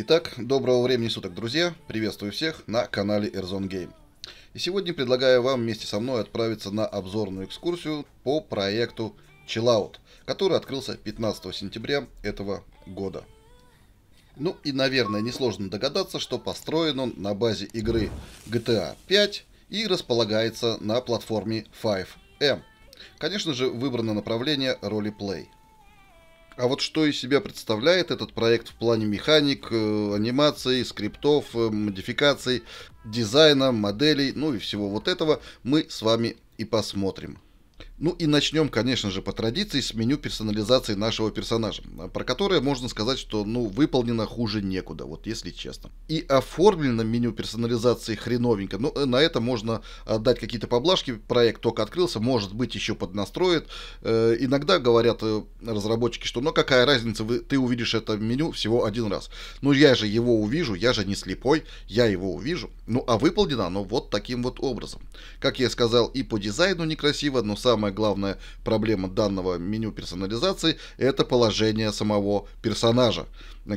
Итак, доброго времени суток, друзья! Приветствую всех на канале Airzone Game. И сегодня предлагаю вам вместе со мной отправиться на обзорную экскурсию по проекту Chillout, который открылся 15 сентября этого года. Ну и, наверное, несложно догадаться, что построен он на базе игры GTA 5 и располагается на платформе 5M. Конечно же, выбрано направление ролеплей – а вот что из себя представляет этот проект в плане механик, э, анимации, скриптов, э, модификаций, дизайна, моделей, ну и всего вот этого, мы с вами и посмотрим. Ну и начнем, конечно же, по традиции с меню персонализации нашего персонажа, а, про которое можно сказать, что ну выполнено хуже некуда, вот если честно. И оформлено меню персонализации хреновенько, но ну, э, на это можно а, дать какие-то поблажки, проект только открылся, может быть еще поднастроит. Э, иногда говорят э, разработчики, что ну какая разница, вы, ты увидишь это меню всего один раз. Ну я же его увижу, я же не слепой, я его увижу. Ну а выполнено оно вот таким вот образом. Как я сказал, и по дизайну некрасиво, но самое самая главная проблема данного меню персонализации, это положение самого персонажа.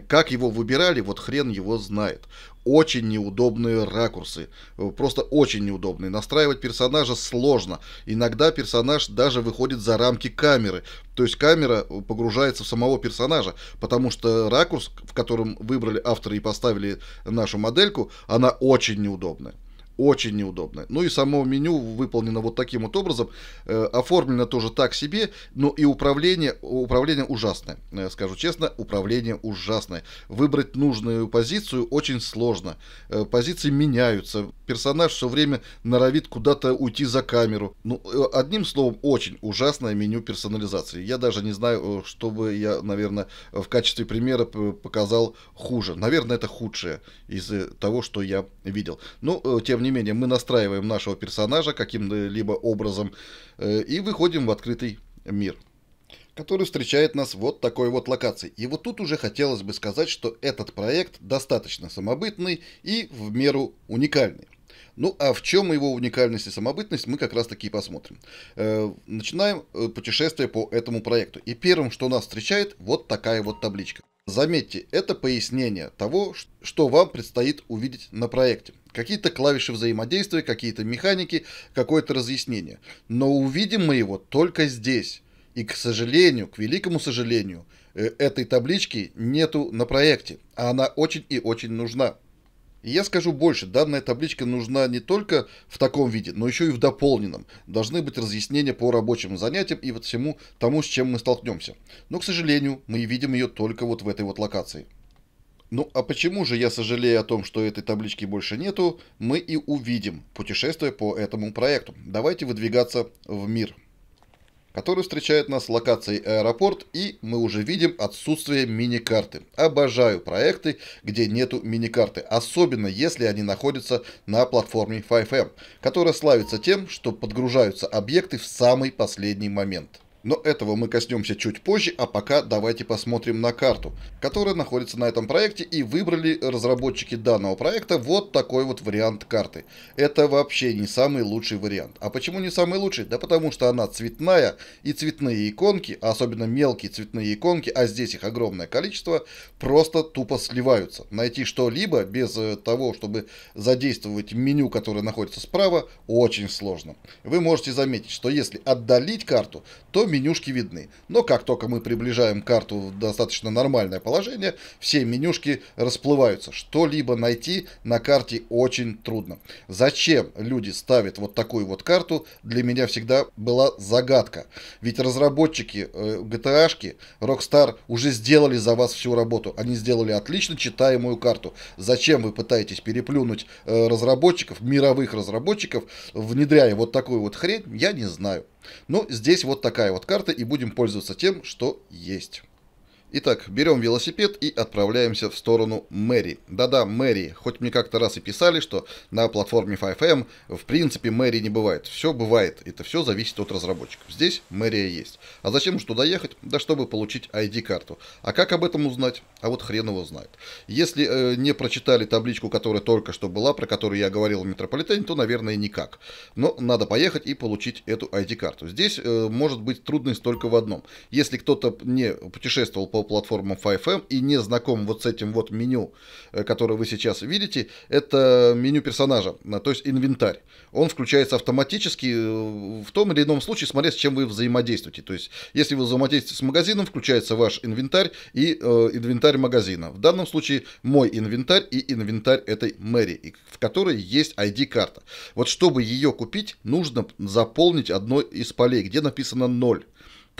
Как его выбирали, вот хрен его знает. Очень неудобные ракурсы. Просто очень неудобные. Настраивать персонажа сложно. Иногда персонаж даже выходит за рамки камеры. То есть камера погружается в самого персонажа. Потому что ракурс, в котором выбрали авторы и поставили нашу модельку, она очень неудобная. Очень неудобно. Ну и само меню выполнено вот таким вот образом. Э, оформлено тоже так себе, но и управление, управление ужасное. Э, скажу честно, управление ужасное. Выбрать нужную позицию очень сложно. Э, позиции меняются. Персонаж все время норовит куда-то уйти за камеру. Ну, э, одним словом, очень ужасное меню персонализации. Я даже не знаю, э, что бы я, наверное, в качестве примера показал хуже. Наверное, это худшее из э, того, что я видел. Но, ну, тем не не менее, мы настраиваем нашего персонажа каким-либо образом э, и выходим в открытый мир который встречает нас вот такой вот локацией. И вот тут уже хотелось бы сказать, что этот проект достаточно самобытный и в меру уникальный. Ну а в чем его уникальность и самобытность, мы как раз таки и посмотрим. Э, начинаем э, путешествие по этому проекту. И первым, что нас встречает, вот такая вот табличка. Заметьте, это пояснение того, что вам предстоит увидеть на проекте. Какие-то клавиши взаимодействия, какие-то механики, какое-то разъяснение. Но увидим мы его только здесь. И, к сожалению, к великому сожалению, э, этой таблички нету на проекте, а она очень и очень нужна. И я скажу больше, данная табличка нужна не только в таком виде, но еще и в дополненном. Должны быть разъяснения по рабочим занятиям и вот всему тому, с чем мы столкнемся. Но, к сожалению, мы видим ее только вот в этой вот локации. Ну а почему же я сожалею о том, что этой таблички больше нету, мы и увидим, путешествуя по этому проекту. Давайте выдвигаться в мир который встречает нас с локацией аэропорт, и мы уже видим отсутствие мини карты. Обожаю проекты, где нету мини карты, особенно если они находятся на платформе 5M, которая славится тем, что подгружаются объекты в самый последний момент. Но этого мы коснемся чуть позже, а пока давайте посмотрим на карту, которая находится на этом проекте и выбрали разработчики данного проекта вот такой вот вариант карты. Это вообще не самый лучший вариант. А почему не самый лучший? Да потому что она цветная и цветные иконки, а особенно мелкие цветные иконки, а здесь их огромное количество, просто тупо сливаются. Найти что-либо без э, того, чтобы задействовать меню, которое находится справа, очень сложно. Вы можете заметить, что если отдалить карту, то менюшки видны. Но как только мы приближаем карту в достаточно нормальное положение, все менюшки расплываются. Что-либо найти на карте очень трудно. Зачем люди ставят вот такую вот карту, для меня всегда была загадка. Ведь разработчики э, GTA-шки Rockstar уже сделали за вас всю работу. Они сделали отлично читаемую карту. Зачем вы пытаетесь переплюнуть э, разработчиков, мировых разработчиков, внедряя вот такую вот хрень, я не знаю. Но ну, здесь вот такая вот карта, и будем пользоваться тем, что есть. Итак, берем велосипед и отправляемся в сторону Мэри. Да-да, Мэри. Хоть мне как-то раз и писали, что на платформе 5M в принципе Мэри не бывает. Все бывает. Это все зависит от разработчиков. Здесь Мэрия есть. А зачем уж туда ехать? Да чтобы получить ID-карту. А как об этом узнать? А вот хрен его знает. Если э, не прочитали табличку, которая только что была, про которую я говорил в Метрополитене, то, наверное, никак. Но надо поехать и получить эту ID-карту. Здесь э, может быть трудность только в одном. Если кто-то не путешествовал по Apple платформам 5M и не знаком вот с этим вот меню, э, которое вы сейчас видите, это меню персонажа, э, то есть инвентарь. Он включается автоматически э, в том или ином случае, смотря с чем вы взаимодействуете. То есть, если вы взаимодействуете с магазином, включается ваш инвентарь и э, инвентарь магазина. В данном случае мой инвентарь и инвентарь этой Мэри, в которой есть ID-карта. Вот чтобы ее купить, нужно заполнить одно из полей, где написано 0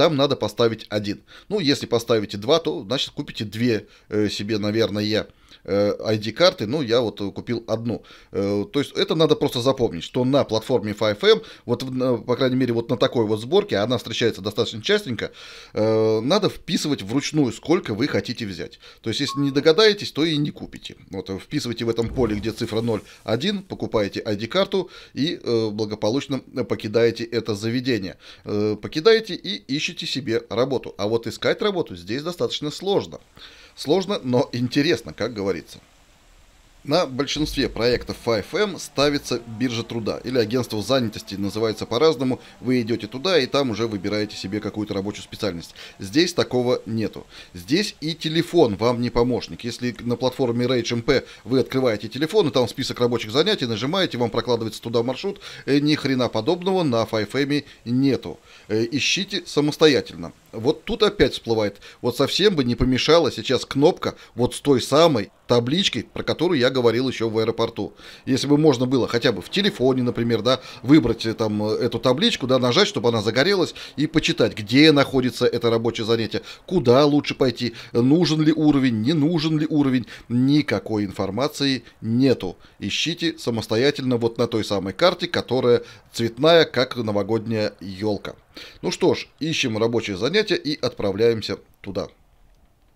там надо поставить один. Ну, если поставите два, то, значит, купите две э, себе, наверное, я. ID-карты, э, ну, я вот э, купил одну. Э, то есть это надо просто запомнить, что на платформе 5M, вот, по крайней мере, вот на такой вот сборке, она встречается достаточно частенько, надо вписывать вручную, сколько вы хотите взять. То есть, если не догадаетесь, то и не купите. Вот, вписывайте в этом поле, где цифра 0, 1, покупаете ID-карту и благополучно покидаете это заведение. Покидаете и ищете себе работу. А вот искать работу здесь достаточно сложно. Сложно, но интересно, как говорится. На большинстве проектов 5M ставится биржа труда или агентство занятости, называется по-разному. Вы идете туда и там уже выбираете себе какую-то рабочую специальность. Здесь такого нету. Здесь и телефон вам не помощник. Если на платформе RageMP вы открываете телефон, и там список рабочих занятий, нажимаете, вам прокладывается туда маршрут, э, ни хрена подобного на 5M нету. Э, ищите самостоятельно. Вот тут опять всплывает. Вот совсем бы не помешала сейчас кнопка вот с той самой Таблички, про которую я говорил еще в аэропорту. Если бы можно было хотя бы в телефоне, например, да, выбрать э, там э, эту табличку, да, нажать, чтобы она загорелась и почитать, где находится это рабочее занятие, куда лучше пойти, нужен ли уровень, не нужен ли уровень, никакой информации нету. Ищите самостоятельно вот на той самой карте, которая цветная, как новогодняя елка. Ну что ж, ищем рабочее занятие и отправляемся туда.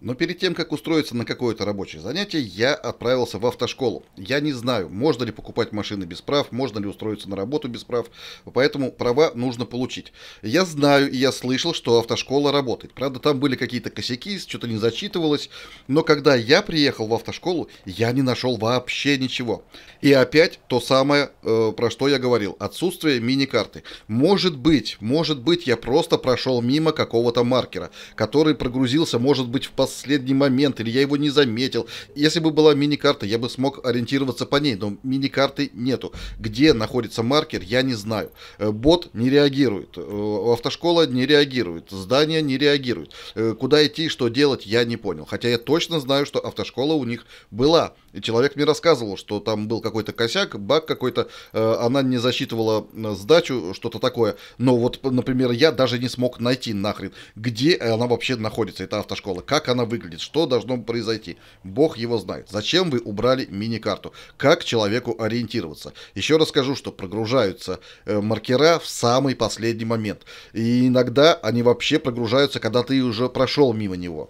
Но перед тем, как устроиться на какое-то рабочее занятие, я отправился в автошколу. Я не знаю, можно ли покупать машины без прав, можно ли устроиться на работу без прав, поэтому права нужно получить. Я знаю и я слышал, что автошкола работает. Правда, там были какие-то косяки, что-то не зачитывалось, но когда я приехал в автошколу, я не нашел вообще ничего. И опять то самое, э, про что я говорил, отсутствие мини-карты. Может быть, может быть, я просто прошел мимо какого-то маркера, который прогрузился, может быть, в последний последний момент, или я его не заметил. Если бы была мини-карта, я бы смог ориентироваться по ней, но мини-карты нету. Где находится маркер, я не знаю. Э, бот не реагирует, э, автошкола не реагирует, здание не реагирует. Э, куда идти, что делать, я не понял. Хотя я точно знаю, что автошкола у них была. И человек мне рассказывал, что там был какой-то косяк, баг какой-то, э, она не засчитывала э, сдачу, что-то такое. Но вот, например, я даже не смог найти нахрен, где она вообще находится, эта автошкола, как она выглядит, что должно произойти. Бог его знает. Зачем вы убрали мини-карту? Как человеку ориентироваться? Еще раз скажу, что прогружаются э, маркера в самый последний момент. И иногда они вообще прогружаются, когда ты уже прошел мимо него.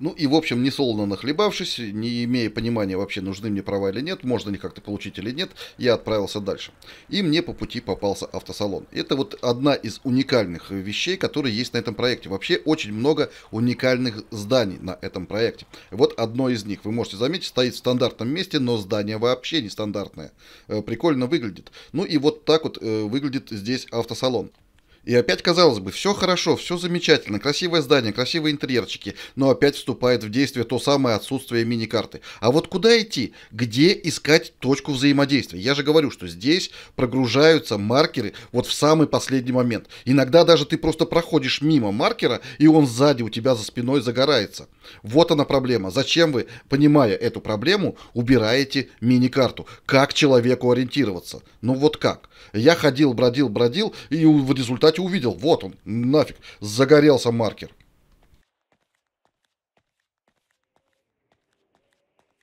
Ну и, в общем, не солоно нахлебавшись, не имея понимания вообще, нужны мне права или нет, можно ли как-то получить или нет, я отправился дальше. И мне по пути попался автосалон. Это вот одна из уникальных вещей, которые есть на этом проекте. Вообще очень много уникальных зданий на этом проекте. Вот одно из них, вы можете заметить, стоит в стандартном месте, но здание вообще нестандартное. Э, прикольно выглядит. Ну и вот так вот э, выглядит здесь автосалон. И опять, казалось бы, все хорошо, все замечательно, красивое здание, красивые интерьерчики, но опять вступает в действие то самое отсутствие мини-карты. А вот куда идти? Где искать точку взаимодействия? Я же говорю, что здесь прогружаются маркеры вот в самый последний момент. Иногда даже ты просто проходишь мимо маркера, и он сзади у тебя за спиной загорается. Вот она проблема. Зачем вы, понимая эту проблему, убираете мини-карту? Как человеку ориентироваться? Ну вот как? Я ходил, бродил, бродил, и в результате кстати, увидел. Вот он, нафиг, загорелся маркер.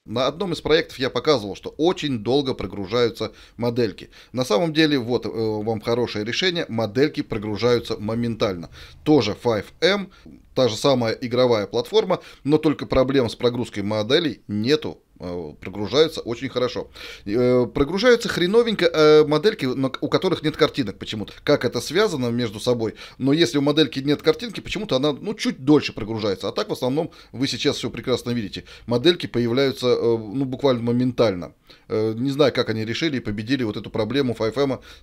На одном из проектов я показывал, что очень долго прогружаются модельки. На самом деле, вот э, вам хорошее решение, модельки прогружаются моментально. Тоже 5M, та же самая игровая платформа, но только проблем с прогрузкой моделей нету Э, прогружаются очень хорошо. Э, прогружаются хреновенько э, модельки, у которых нет картинок почему-то. Как это связано между собой? Но если у модельки нет картинки, почему-то она ну, чуть дольше прогружается. А так в основном вы сейчас все прекрасно видите. Модельки появляются ну, буквально моментально. Не знаю, как они решили и победили вот эту проблему 5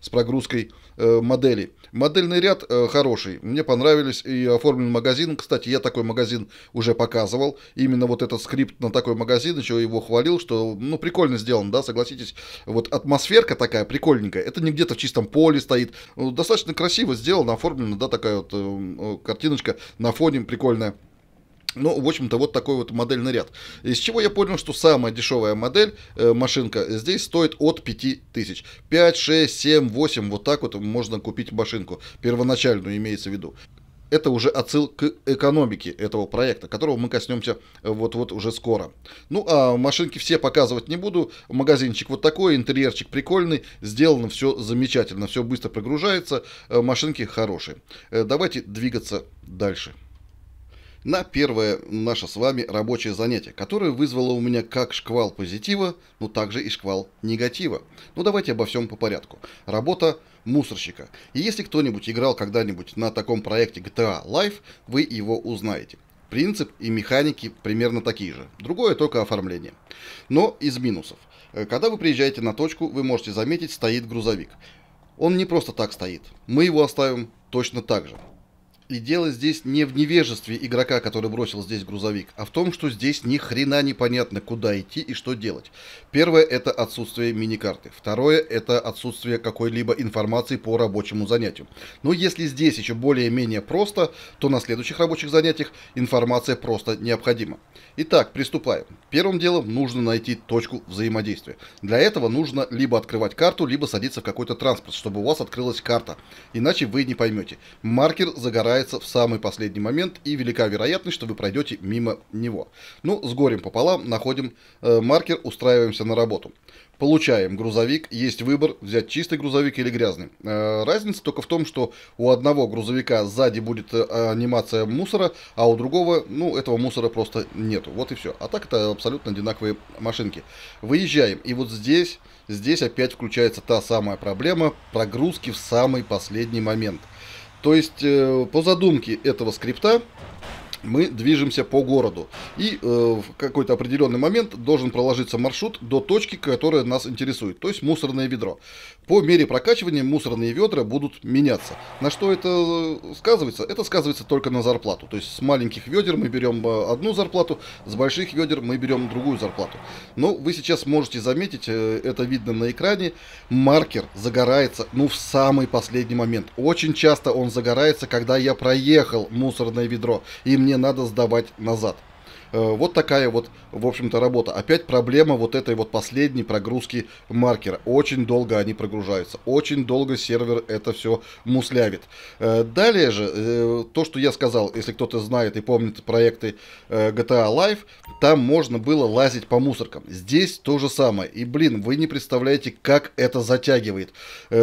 с прогрузкой моделей. Модельный ряд хороший. Мне понравились и оформлен магазин. Кстати, я такой магазин уже показывал. Именно вот этот скрипт на такой магазин, еще его хвалил, что, ну, прикольно сделано, да, согласитесь. Вот атмосферка такая прикольненькая. Это не где-то в чистом поле стоит. Ну, достаточно красиво сделано, оформлено, да, такая вот эм, э, картиночка на фоне прикольная. Ну, в общем-то, вот такой вот модельный ряд. Из чего я понял, что самая дешевая модель, э, машинка, здесь стоит от 5000. 5, 6, 7, 8, вот так вот можно купить машинку. Первоначальную имеется в виду это уже отсыл к экономике этого проекта, которого мы коснемся вот-вот э, уже скоро. Ну, а машинки все показывать не буду. Магазинчик вот такой, интерьерчик прикольный, сделано все замечательно, все быстро прогружается, э, машинки хорошие. Э, давайте двигаться дальше на первое наше с вами рабочее занятие, которое вызвало у меня как шквал позитива, но ну, также и шквал негатива. Ну давайте обо всем по порядку. Работа мусорщика. И если кто-нибудь играл когда-нибудь на таком проекте GTA Live, вы его узнаете. Принцип и механики примерно такие же. Другое только оформление. Но из минусов. Э, когда вы приезжаете на точку, вы можете заметить, стоит грузовик. Он не просто так стоит. Мы его оставим точно так же. И дело здесь не в невежестве игрока, который бросил здесь грузовик, а в том, что здесь ни хрена непонятно, куда идти и что делать. Первое – это отсутствие мини-карты. Второе – это отсутствие какой-либо информации по рабочему занятию. Но если здесь еще более-менее просто, то на следующих рабочих занятиях информация просто необходима. Итак, приступаем. Первым делом нужно найти точку взаимодействия. Для этого нужно либо открывать карту, либо садиться в какой-то транспорт, чтобы у вас открылась карта. Иначе вы не поймете. Маркер загорается открывается в самый последний момент, и велика вероятность, что вы пройдете мимо него. Ну, с горем пополам находим э, маркер, устраиваемся на работу. Получаем грузовик, есть выбор, взять чистый грузовик или грязный. Э, разница только в том, что у одного грузовика сзади будет э, анимация мусора, а у другого, ну, этого мусора просто нету. Вот и все. А так это абсолютно одинаковые машинки. Выезжаем, и вот здесь, здесь опять включается та самая проблема прогрузки в самый последний момент. То есть, э, по задумке этого скрипта, мы движемся по городу. И э, в какой-то определенный момент должен проложиться маршрут до точки, которая нас интересует, то есть мусорное ведро по мере прокачивания мусорные ведра будут меняться. На что это э, сказывается? Это сказывается только на зарплату. То есть с маленьких ведер мы берем э, одну зарплату, с больших ведер мы берем другую зарплату. Но ну, вы сейчас можете заметить, э, это видно на экране, маркер загорается, ну, в самый последний момент. Очень часто он загорается, когда я проехал мусорное ведро, и мне надо сдавать назад. Э, вот такая вот, в общем-то, работа. Опять проблема вот этой вот последней прогрузки маркера. Очень долго они прогружаются, очень долго сервер это все муслявит. Э, далее же, э, то, что я сказал, если кто-то знает и помнит проекты GTA Live, там можно было лазить по мусоркам. Здесь то же самое. И, блин, вы не представляете, как это затягивает.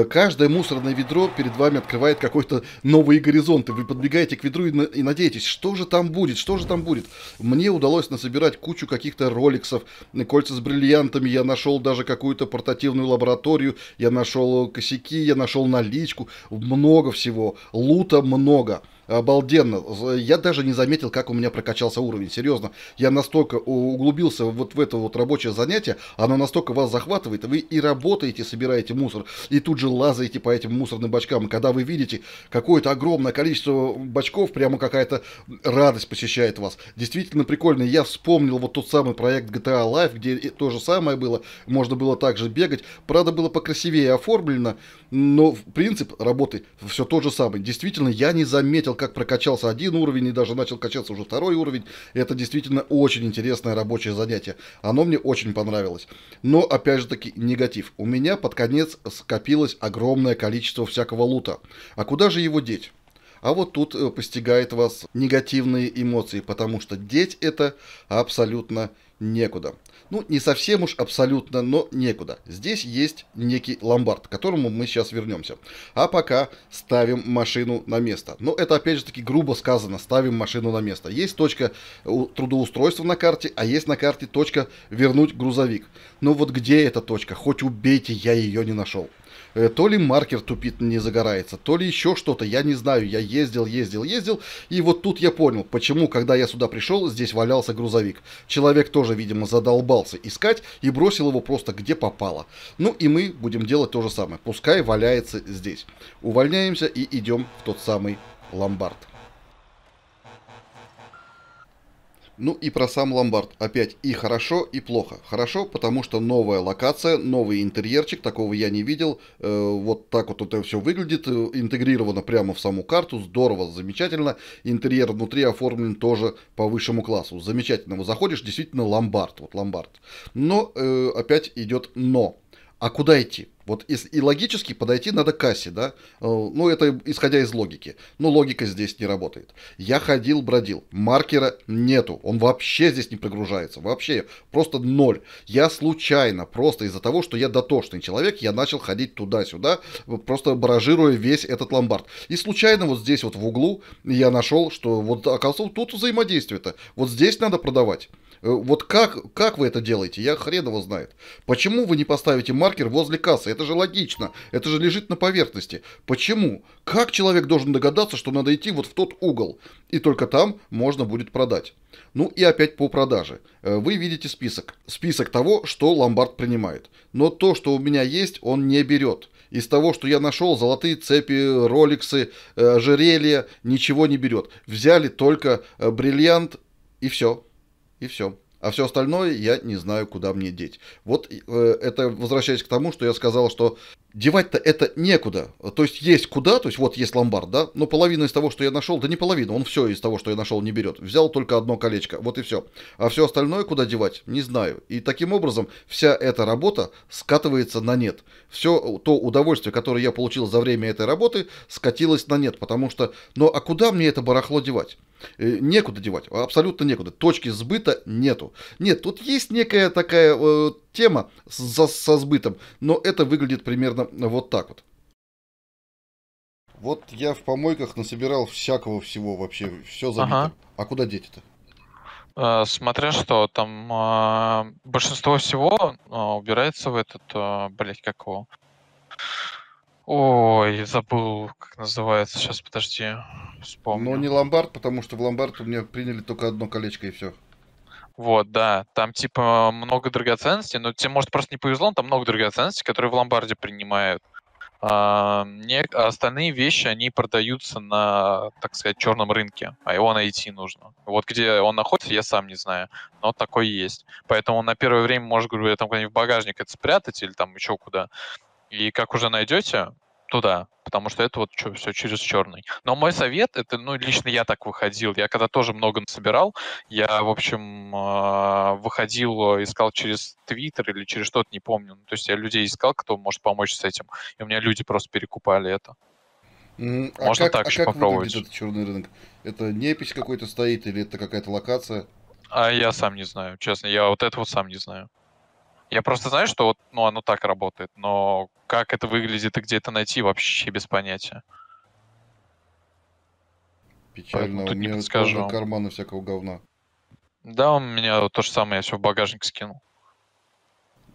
Каждое мусорное ведро перед вами открывает какой-то новый горизонт, и вы подбегаете к ведру и, надеетесь, что же там будет, что же там будет. Мне удалось насобирать кучу каких-то роликсов, кольца с бриллиантами, я нашел даже какую-то портативную лабораторию, я нашел косяки, я нашел наличку, много всего, лута много обалденно. Я даже не заметил, как у меня прокачался уровень. Серьезно, я настолько углубился вот в это вот рабочее занятие, оно настолько вас захватывает, вы и работаете, собираете мусор, и тут же лазаете по этим мусорным бачкам. И когда вы видите какое-то огромное количество бачков, прямо какая-то радость посещает вас. Действительно прикольно. Я вспомнил вот тот самый проект GTA Live, где то же самое было. Можно было также бегать. Правда, было покрасивее оформлено, но принцип работы все тот же самый. Действительно, я не заметил, как прокачался один уровень и даже начал качаться уже второй уровень. Это действительно очень интересное рабочее занятие. Оно мне очень понравилось. Но, опять же таки, негатив. У меня под конец скопилось огромное количество всякого лута. А куда же его деть? А вот тут э, постигает вас негативные эмоции, потому что деть это абсолютно некуда. Ну, не совсем уж абсолютно, но некуда. Здесь есть некий ломбард, к которому мы сейчас вернемся. А пока ставим машину на место. Но это, опять же таки, грубо сказано, ставим машину на место. Есть точка трудоустройства на карте, а есть на карте точка вернуть грузовик. Но ну вот где эта точка? Хоть убейте, я ее не нашел. Э, то ли маркер тупит, не загорается, то ли еще что-то, я не знаю. Я ездил, ездил, ездил, и вот тут я понял, почему, когда я сюда пришел, здесь валялся грузовик. Человек тоже, видимо, задолбался искать и бросил его просто где попало. Ну и мы будем делать то же самое. Пускай валяется здесь. Увольняемся и идем в тот самый ломбард. Ну и про сам ломбард. Опять и хорошо, и плохо. Хорошо, потому что новая локация, новый интерьерчик, такого я не видел. Э, вот так вот это все выглядит, э, интегрировано прямо в саму карту, здорово, замечательно. Интерьер внутри оформлен тоже по высшему классу. Замечательно, вы заходишь, действительно ломбард, вот ломбард. Но э, опять идет но. А куда идти? Вот и логически подойти надо к кассе, да? Э, ну, это исходя из логики. Но логика здесь не работает. Я ходил, бродил. Маркера нету. Он вообще здесь не прогружается. Вообще просто ноль. Я случайно, просто из-за того, что я дотошный человек, я начал ходить туда-сюда, просто баражируя весь этот ломбард. И случайно вот здесь вот в углу я нашел, что вот оказывается тут взаимодействие-то. Вот здесь надо продавать. Э, вот как, как вы это делаете? Я хрен его знает. Почему вы не поставите маркер возле кассы? это же логично, это же лежит на поверхности. Почему? Как человек должен догадаться, что надо идти вот в тот угол, и только там можно будет продать? Ну и опять по продаже. Э, вы видите список. Список того, что ломбард принимает. Но то, что у меня есть, он не берет. Из того, что я нашел, золотые цепи, роликсы, э, ожерелья, ничего не берет. Взяли только э, бриллиант и все. И все. А все остальное я не знаю, куда мне деть. Вот э, это возвращаясь к тому, что я сказал, что девать-то это некуда. То есть есть куда, то есть вот есть ломбард, да, но половина из того, что я нашел, да не половина, он все из того, что я нашел, не берет. Взял только одно колечко, вот и все. А все остальное куда девать, не знаю. И таким образом вся эта работа скатывается на нет. Все то удовольствие, которое я получил за время этой работы, скатилось на нет, потому что, ну а куда мне это барахло девать? Э, некуда девать, абсолютно некуда. Точки сбыта нету. Нет, тут есть некая такая э, тема со, со сбытом, но это выглядит примерно вот так вот. Вот я в помойках насобирал всякого всего вообще, все забито. Ага. А куда деть-то? Э, смотря что, там э, большинство всего э, убирается в этот, блять, как его. Ой, забыл, как называется. Сейчас подожди, вспомню. Но ну, не ломбард, потому что в ломбард у меня приняли только одно колечко и все. Вот, да, там типа много драгоценностей, но тебе может просто не повезло, но там много драгоценностей, которые в ломбарде принимают. А, не, а остальные вещи, они продаются на, так сказать, черном рынке, а его найти нужно. Вот где он находится, я сам не знаю, но такой есть. Поэтому на первое время, может, говорю, там куда-нибудь в багажник это спрятать или там еще куда. И как уже найдете, туда потому что это вот все через черный. Но мой совет, это, ну, лично я так выходил, я когда тоже много собирал, я, в общем, а, выходил, э, искал через Твиттер или через что-то, не помню. Ну, то есть я людей искал, кто может помочь с этим, и у меня люди просто перекупали это. а Можно как, так а еще как попробовать. этот черный рынок? Это непись какой-то стоит или это какая-то локация? А я сам не знаю, честно. Я вот этого сам не знаю. Я просто знаю, что вот, ну, оно так работает, но как это выглядит и где это найти, вообще без понятия. Печально, Поэтому у меня скажу. карманы всякого говна. Да, у меня то же самое, я все в багажник скинул.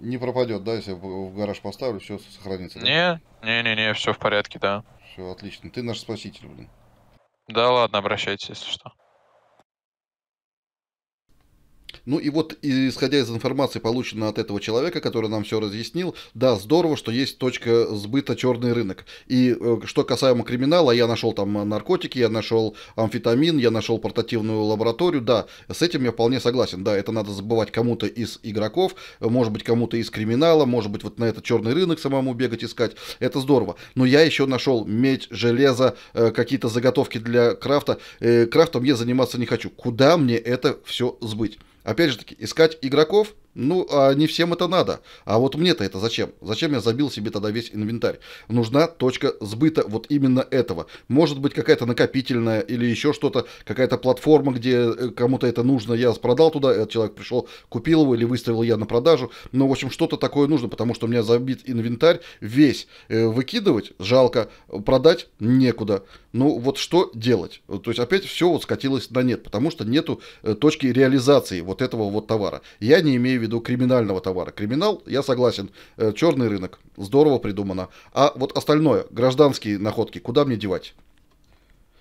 Не пропадет, да, если я в гараж поставлю, все сохранится? Да? Не, не, не, не, все в порядке, да. Все, отлично. Ты наш спаситель, блин. Да ладно, обращайтесь, если что. Ну и вот, исходя из информации, полученной от этого человека, который нам все разъяснил, да, здорово, что есть точка сбыта черный рынок. И э, что касаемо криминала, я нашел там наркотики, я нашел амфетамин, я нашел портативную лабораторию, да, с этим я вполне согласен, да, это надо забывать кому-то из игроков, может быть, кому-то из криминала, может быть, вот на этот черный рынок самому бегать искать, это здорово. Но я еще нашел медь, железо, э, какие-то заготовки для крафта, э, крафтом я заниматься не хочу. Куда мне это все сбыть? опять же таки, искать игроков, ну, а не всем это надо. А вот мне-то это зачем? Зачем я забил себе тогда весь инвентарь? Нужна точка сбыта вот именно этого. Может быть, какая-то накопительная или еще что-то, какая-то платформа, где э, кому-то это нужно. Я продал туда, этот человек пришел, купил его или выставил я на продажу. Но, в общем, что-то такое нужно, потому что у меня забит инвентарь весь. Э, выкидывать жалко, продать некуда ну вот что делать? То есть опять все вот скатилось на нет, потому что нету э, точки реализации вот этого вот товара. Я не имею в виду криминального товара. Криминал, я согласен, э, черный рынок, здорово придумано. А вот остальное, гражданские находки, куда мне девать?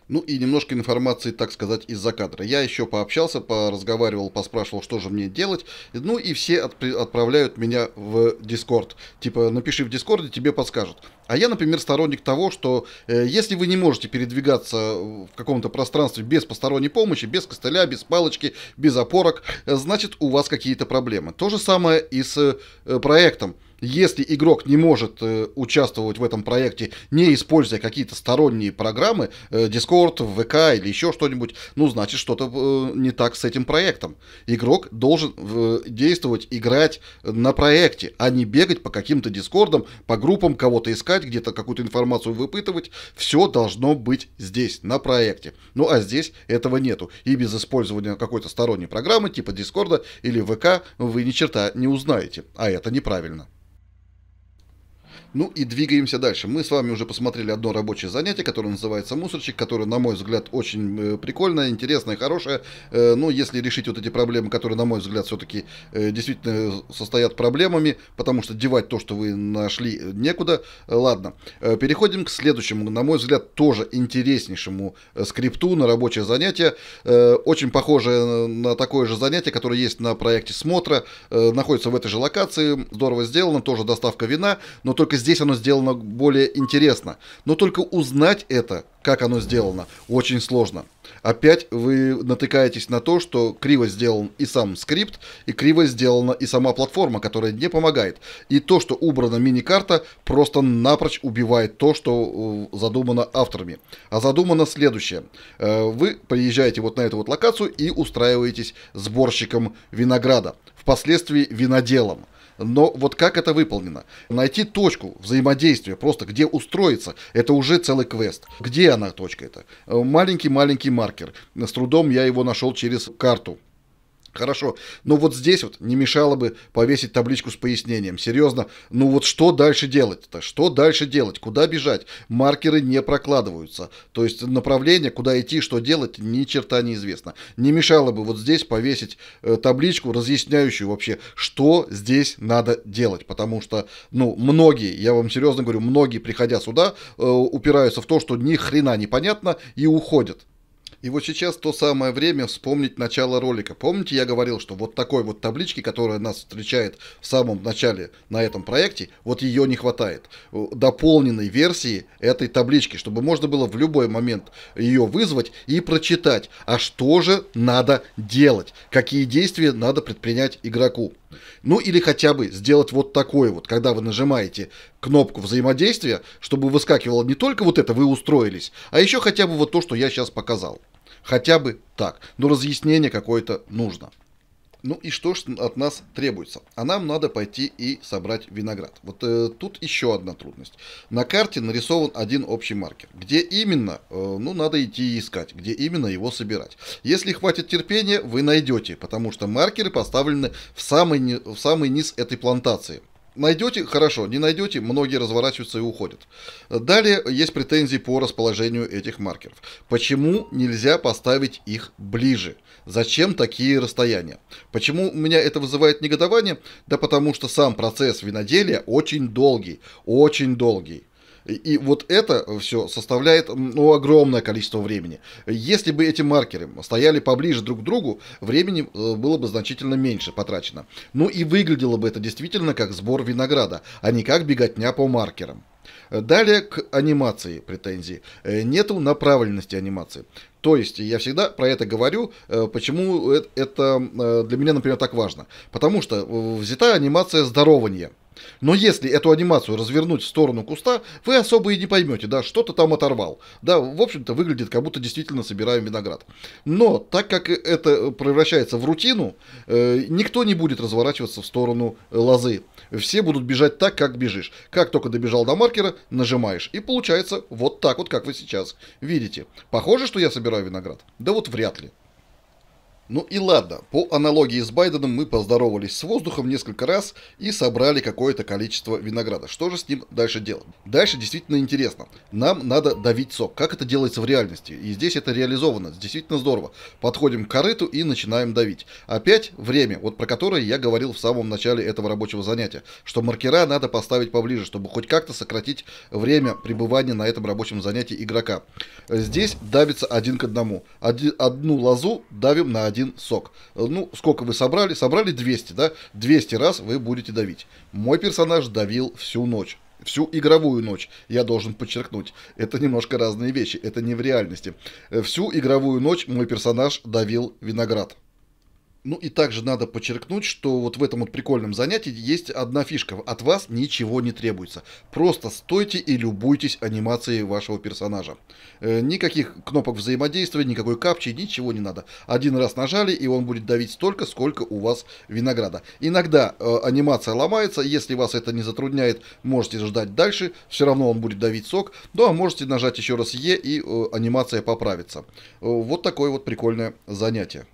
Ну и немножко информации, так сказать, из-за кадра. Я еще пообщался, поразговаривал, поспрашивал, что же мне делать. Ну и все отправляют меня в Дискорд. Типа, напиши в Дискорде, тебе подскажут. А я, например, сторонник того, что э, если вы не можете передвигаться в каком-то пространстве без посторонней помощи, без костыля, без палочки, без опорок, э, значит у вас какие-то проблемы. То же самое и с э, проектом. Если игрок не может э, участвовать в этом проекте, не используя какие-то сторонние программы, э, Discord, VK или еще что-нибудь, ну, значит, что-то э, не так с этим проектом. Игрок должен э, действовать, играть на проекте, а не бегать по каким-то Дискордам, по группам, кого-то искать искать, где-то какую-то информацию выпытывать. Все должно быть здесь, на проекте. Ну а здесь этого нету. И без использования какой-то сторонней программы типа Дискорда или ВК вы ни черта не узнаете. А это неправильно. Ну и двигаемся дальше. Мы с вами уже посмотрели одно рабочее занятие, которое называется «Мусорчик», которое, на мой взгляд, очень э, прикольное, интересное, хорошее. Э, но если решить вот эти проблемы, которые, на мой взгляд, все-таки э, действительно состоят проблемами, потому что девать то, что вы нашли, некуда. Ладно, переходим к следующему, на мой взгляд, тоже интереснейшему скрипту на рабочее занятие. Очень похожее на такое же занятие, которое есть на проекте «Смотра». Находится в этой же локации, здорово сделано, тоже доставка вина, но только здесь оно сделано более интересно. Но только узнать это, как оно сделано, очень сложно. Опять вы натыкаетесь на то, что криво сделан и сам скрипт, и криво сделана и сама платформа, которая не помогает. И то, что убрана мини-карта, просто напрочь убивает то, что э, задумано авторами. А задумано следующее. Э, вы приезжаете вот на эту вот локацию и устраиваетесь сборщиком винограда. Впоследствии виноделом. Но вот как это выполнено? Найти точку взаимодействия, просто где устроиться, это уже целый квест. Где она, точка эта? Э, маленький-маленький маркер. С трудом я его нашел через карту Хорошо, но вот здесь вот не мешало бы повесить табличку с пояснением. Серьезно, ну вот что дальше делать-то? Что дальше делать? Куда бежать? Маркеры не прокладываются. То есть направление, куда идти, что делать, ни черта неизвестно. Не мешало бы вот здесь повесить э, табличку, разъясняющую вообще, что здесь надо делать. Потому что, ну, многие, я вам серьезно говорю, многие, приходя сюда, э, упираются в то, что ни хрена непонятно и уходят. И вот сейчас то самое время вспомнить начало ролика. Помните, я говорил, что вот такой вот таблички, которая нас встречает в самом начале на этом проекте, вот ее не хватает. Э, дополненной версии этой таблички, чтобы можно было в любой момент ее вызвать и прочитать. А что же надо делать? Какие действия надо предпринять игроку? Ну или хотя бы сделать вот такое вот, когда вы нажимаете кнопку взаимодействия, чтобы выскакивало не только вот это, вы устроились, а еще хотя бы вот то, что я сейчас показал. Хотя бы так. Но разъяснение какое-то нужно. Ну и что ж от нас требуется? А нам надо пойти и собрать виноград. Вот э, тут еще одна трудность. На карте нарисован один общий маркер. Где именно, э, ну надо идти искать, где именно его собирать. Если хватит терпения, вы найдете, потому что маркеры поставлены в самый, в самый низ этой плантации. Найдете – хорошо, не найдете – многие разворачиваются и уходят. Далее есть претензии по расположению этих маркеров. Почему нельзя поставить их ближе? Зачем такие расстояния? Почему у меня это вызывает негодование? Да потому что сам процесс виноделия очень долгий, очень долгий. И, вот это все составляет ну, огромное количество времени. Если бы эти маркеры стояли поближе друг к другу, времени э, было бы значительно меньше потрачено. Ну и выглядело бы это действительно как сбор винограда, а не как беготня по маркерам. Далее к анимации претензий. Э, нету направленности анимации. То есть, я всегда про это говорю, э, почему это для меня, например, так важно. Потому что взята анимация здорования – но если эту анимацию развернуть в сторону куста, вы особо и не поймете, да, что-то там оторвал. Да, в общем-то, выглядит, как будто действительно собираем виноград. Но так как это превращается в рутину, э, никто не будет разворачиваться в сторону э, лозы. Все будут бежать так, как бежишь. Как только добежал до маркера, нажимаешь. И получается вот так вот, как вы сейчас видите. Похоже, что я собираю виноград? Да вот вряд ли. Ну и ладно, по аналогии с Байденом мы поздоровались с воздухом несколько раз и собрали какое-то количество винограда. Что же с ним дальше делать? Дальше действительно интересно. Нам надо давить сок. Как это делается в реальности? И здесь это реализовано. Действительно здорово. Подходим к корыту и начинаем давить. Опять время, вот про которое я говорил в самом начале этого рабочего занятия. Что маркера надо поставить поближе, чтобы хоть как-то сократить время пребывания на этом рабочем занятии игрока. Здесь давится один к одному. Один, одну лозу давим на один один сок. Э, ну, сколько вы собрали? Собрали 200, да? 200 раз вы будете давить. Мой персонаж давил всю ночь всю игровую ночь, я должен подчеркнуть. Это немножко разные вещи, это не в реальности. Э, всю игровую ночь мой персонаж давил виноград. Ну и также надо подчеркнуть, что вот в этом вот прикольном занятии есть одна фишка. От вас ничего не требуется. Просто стойте и любуйтесь анимацией вашего персонажа. Э, никаких кнопок взаимодействия, никакой капчи, ничего не надо. Один раз нажали, и он будет давить столько, сколько у вас винограда. Иногда э, анимация ломается, если вас это не затрудняет, можете ждать дальше, все равно он будет давить сок. Ну а можете нажать еще раз Е, и э, анимация поправится. Э, вот такое вот прикольное занятие.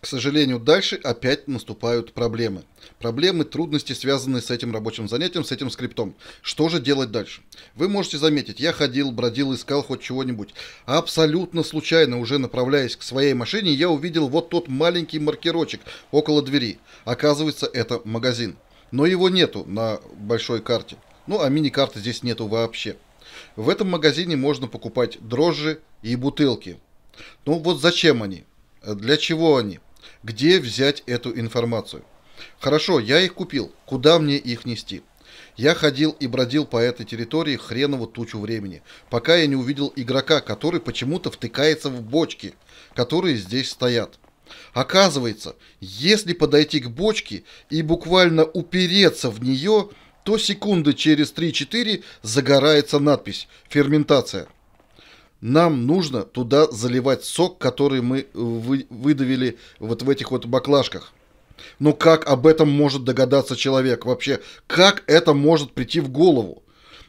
К сожалению, дальше опять наступают проблемы. Проблемы, трудности, связанные с этим рабочим занятием, с этим скриптом. Что же делать дальше? Вы можете заметить, я ходил, бродил, искал хоть чего-нибудь. Абсолютно случайно, уже направляясь к своей машине, я увидел вот тот маленький маркерочек около двери. Оказывается, это магазин. Но его нету на большой карте. Ну, а мини-карты здесь нету вообще. В этом магазине можно покупать дрожжи и бутылки. Ну вот зачем они? Для чего они? Где взять эту информацию? Хорошо, я их купил. Куда мне их нести? Я ходил и бродил по этой территории хреново тучу времени, пока я не увидел игрока, который почему-то втыкается в бочки, которые здесь стоят. Оказывается, если подойти к бочке и буквально упереться в нее, то секунды через 3-4 загорается надпись «Ферментация» нам нужно туда заливать сок, который мы э, вы, выдавили вот в этих вот баклажках. Но ну как об этом может догадаться человек вообще? Как это может прийти в голову?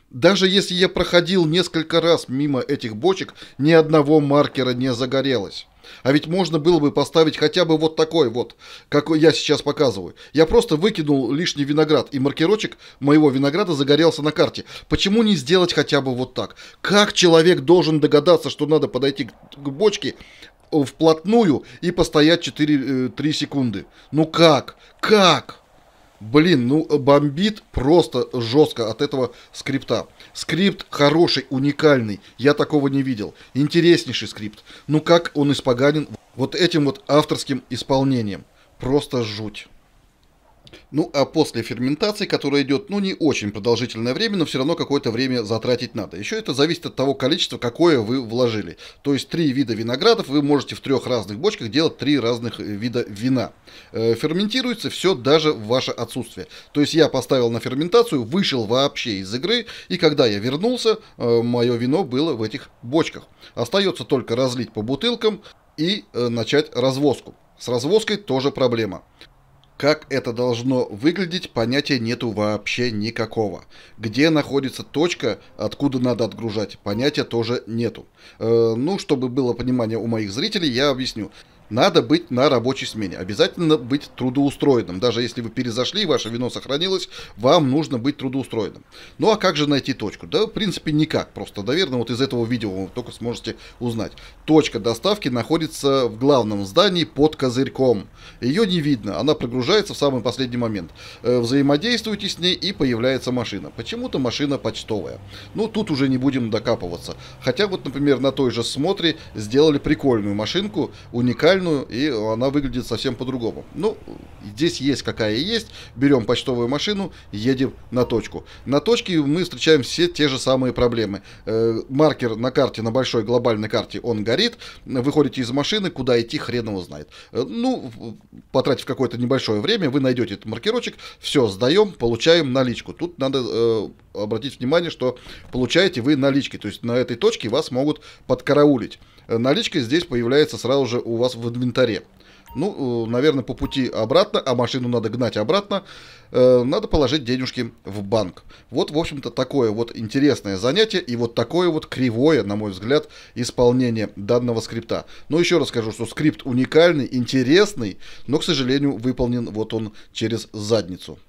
Даже если я проходил несколько раз мимо этих бочек, ни одного маркера не загорелось. А ведь можно было бы поставить хотя бы вот такой вот, как я сейчас показываю. Я просто выкинул лишний виноград, и маркерочек моего винограда загорелся на карте. Почему не сделать хотя бы вот так? Как человек должен догадаться, что надо подойти к бочке, э, вплотную и постоять 4-3 э, секунды. Ну как? Как? Блин, ну э, бомбит просто жестко от этого скрипта. Скрипт хороший, уникальный. Я такого не видел. Интереснейший скрипт. Ну как он испоганен вот этим вот авторским исполнением. Просто жуть. Ну, а после ферментации, которая идет, ну, не очень продолжительное время, но все равно какое-то время затратить надо. Еще это зависит от того количества, какое вы вложили. То есть, три вида виноградов вы можете в трех разных бочках делать три разных э, вида вина. Э, ферментируется все даже в ваше отсутствие. То есть, я поставил на ферментацию, вышел вообще из игры, и когда я вернулся, э, мое вино было в этих бочках. Остается только разлить по бутылкам и начать развозку. С развозкой тоже проблема. Как это должно выглядеть, понятия нету вообще никакого. Где находится точка, откуда надо отгружать, понятия тоже нету. Э, ну, чтобы было понимание у моих зрителей, я объясню надо быть на рабочей смене, обязательно быть трудоустроенным. Даже если вы перезашли, ваше вино сохранилось, вам нужно быть трудоустроенным. Ну а как же найти точку? Да, в принципе, никак. Просто, наверное, вот из этого видео вы только сможете узнать. Точка доставки находится в главном здании под козырьком. Ее не видно, она прогружается в самый последний момент. Э, взаимодействуйте с ней и появляется машина. Почему-то машина почтовая. Ну, тут уже не будем докапываться. Хотя вот, например, на той же смотре сделали прикольную машинку, уникальную реальную, и она выглядит совсем по-другому. Ну, здесь есть какая есть. Берем почтовую машину, едем на точку. На точке мы встречаем все те же самые проблемы. Э, маркер на карте, на большой глобальной карте, он горит. Выходите из машины, куда идти, хрен его знает. Э, ну, потратив какое-то небольшое время, вы найдете этот маркерочек, все, сдаем, получаем наличку. Тут надо э, обратить внимание, что получаете вы налички, то есть на этой точке вас могут подкараулить наличка здесь появляется сразу же у вас в инвентаре. Ну, э, наверное, по пути обратно, а машину надо гнать обратно, э, надо положить денежки в банк. Вот, в общем-то, такое вот интересное занятие и вот такое вот кривое, на мой взгляд, исполнение данного скрипта. Но еще раз скажу, что скрипт уникальный, интересный, но, к сожалению, выполнен вот он через задницу.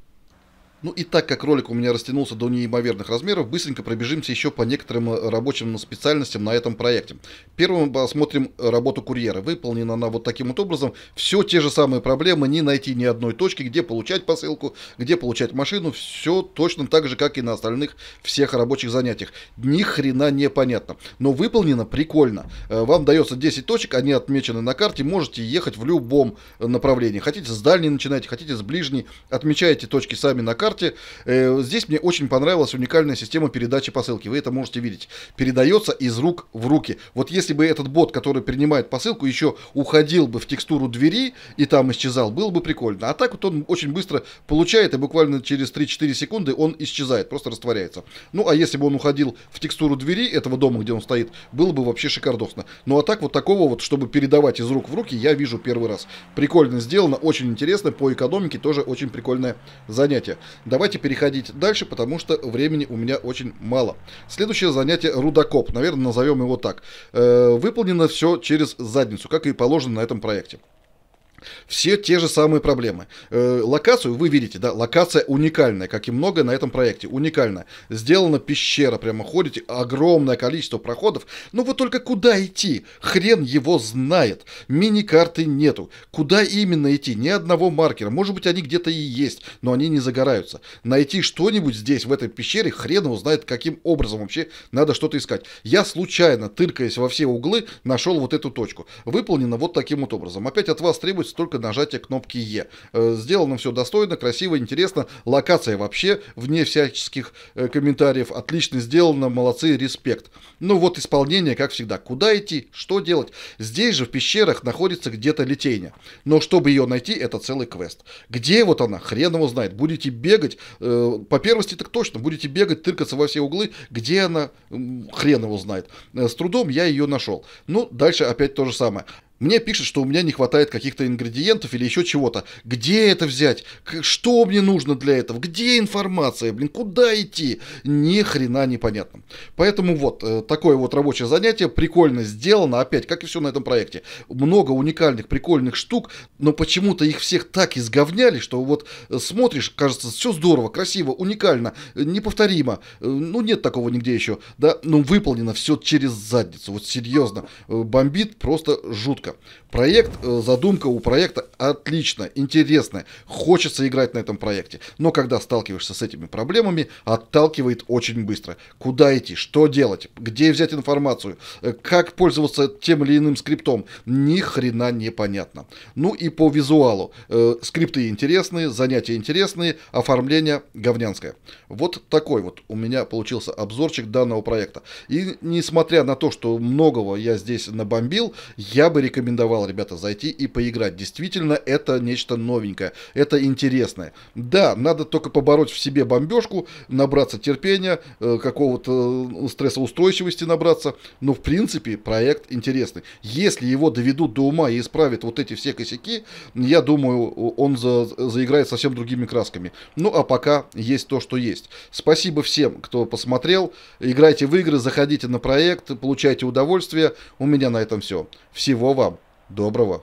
Ну и так как ролик у меня растянулся до неимоверных размеров, быстренько пробежимся еще по некоторым э, рабочим специальностям на этом проекте. Первым посмотрим работу курьера. Выполнена она вот таким вот образом. Все те же самые проблемы, не найти ни одной точки, где получать посылку, где получать машину. Все точно так же, как и на остальных всех рабочих занятиях. Ни хрена не понятно. Но выполнено прикольно. Э, вам дается 10 точек, они отмечены на карте, можете ехать в любом э, направлении. Хотите с дальней начинайте, хотите с ближней, отмечаете точки сами на карте карте. Э, здесь мне очень понравилась уникальная система передачи посылки. Вы это можете видеть. Передается из рук в руки. Вот если бы этот бот, который принимает посылку, еще уходил бы в текстуру двери и там исчезал, было бы прикольно. А так вот он очень быстро получает и буквально через 3-4 секунды он исчезает, просто растворяется. Ну а если бы он уходил в текстуру двери этого дома, где он стоит, было бы вообще шикардосно. Ну а так вот такого вот, чтобы передавать из рук в руки, я вижу первый раз. Прикольно сделано, очень интересно, по экономике тоже очень прикольное занятие. Давайте переходить дальше, потому что времени у меня очень мало. Следующее занятие рудокоп, наверное, назовем его так. Э, выполнено все через задницу, как и положено на этом проекте. Все те же самые проблемы. Э, локацию вы видите, да, локация уникальная, как и много на этом проекте, уникальная. Сделана пещера, прямо ходите, огромное количество проходов. Но ну вот только куда идти? Хрен его знает. Мини-карты нету. Куда именно идти? Ни одного маркера. Может быть, они где-то и есть, но они не загораются. Найти что-нибудь здесь, в этой пещере, хрен его знает, каким образом вообще надо что-то искать. Я случайно, тыркаясь во все углы, нашел вот эту точку. Выполнено вот таким вот образом. Опять от вас требуется только нажатия кнопки Е. Э, сделано все достойно, красиво, интересно. Локация вообще, вне всяческих э, комментариев, отлично сделано, молодцы, респект. Ну вот исполнение, как всегда. Куда идти, что делать? Здесь же в пещерах находится где-то литейня. Но чтобы ее найти, это целый квест. Где вот она, хрен его знает. Будете бегать, э, по первости так точно, будете бегать, тыркаться во все углы. Где она, хрен его знает. С трудом я ее нашел. Ну, дальше опять то же самое. Мне пишет, что у меня не хватает каких-то ингредиентов или еще чего-то. Где это взять? Что мне нужно для этого? Где информация? Блин, куда идти? Ни хрена непонятно. Поэтому вот, э, такое вот рабочее занятие, прикольно сделано, опять, как и все на этом проекте. Много уникальных, прикольных штук, но почему-то их всех так изговняли, что вот э, смотришь, кажется, все здорово, красиво, уникально, э, неповторимо. Ну, нет такого нигде еще, да? Ну выполнено все через задницу, вот серьезно. Бомбит просто жутко задумка. Проект, э, задумка у проекта отличная, интересная. Хочется играть на этом проекте. Но когда сталкиваешься с этими проблемами, отталкивает очень быстро. Куда идти, что делать, где взять информацию, э, как пользоваться тем или иным скриптом. Ни хрена непонятно. Ну и по визуалу. Э, скрипты интересные, занятия интересные, оформление говнянское. Вот такой вот у меня получился обзорчик данного проекта. И несмотря на то, что многого я здесь набомбил, я бы рекомендовал рекомендовал, ребята, зайти и поиграть. Действительно, это нечто новенькое, это интересное. Да, надо только побороть в себе бомбежку, набраться терпения, э, какого-то э, стрессоустойчивости набраться. Но, в принципе, проект интересный. Если его доведут до ума и исправят вот эти все косяки, я думаю, он за, заиграет совсем другими красками. Ну, а пока есть то, что есть. Спасибо всем, кто посмотрел. Играйте в игры, заходите на проект, получайте удовольствие. У меня на этом все. Всего вам. Доброго!